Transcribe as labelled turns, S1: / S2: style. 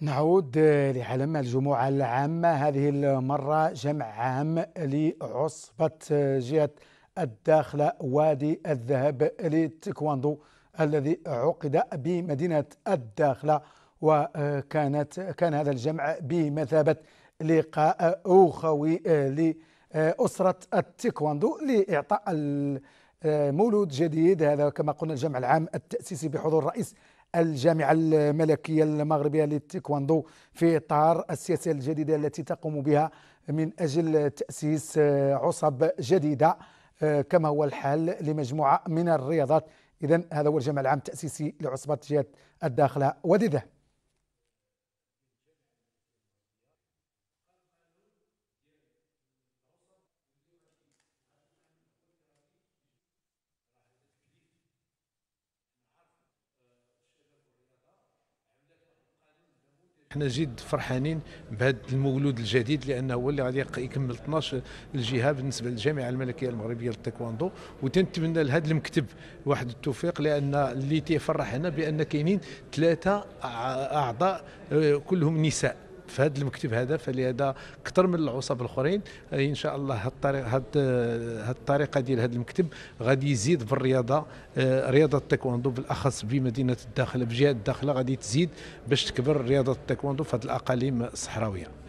S1: نعود لعالم الجمعة العامة هذه المرة جمع عام لعصبة جهة الداخلة وادي الذهب للتيكواندو الذي عقد بمدينة الداخلة وكانت كان هذا الجمع بمثابة لقاء أخوي لأسرة التيكواندو لإعطاء مولود جديد هذا كما قلنا الجمع العام التأسيسي بحضور رئيس الجامعة الملكية المغربية للتيكواندو في إطار السياسة الجديدة التي تقوم بها من أجل تأسيس آه، عصب جديدة آه، كما هو الحال لمجموعة من الرياضات إذا هذا هو الجمع العام التأسيسي لعصبة جهة الداخلة ودده
S2: حنا جد فرحانين بهذا المولود الجديد لانه هو اللي غادي يكمل 12 الجهه بالنسبه للجامعه الملكيه المغربيه للتايكواندو وتنتمنى لهذا المكتب واحد التوفيق لان اللي تيفرحنا بان كاينين ثلاثه اعضاء آه، كلهم نساء في هذا المكتب هذا فلهذا اكثر من العصاب الاخرين آه، ان شاء الله هاد هاد آه، هاد الطريقه ديال هذا المكتب غادي يزيد في الرياضه آه، رياضه التايكوندو بالاخص بمدينه الداخله بجهه الداخله غادي تزيد باش تكبر رياضه التايكوندو في هذه الاقاليم الصحراويه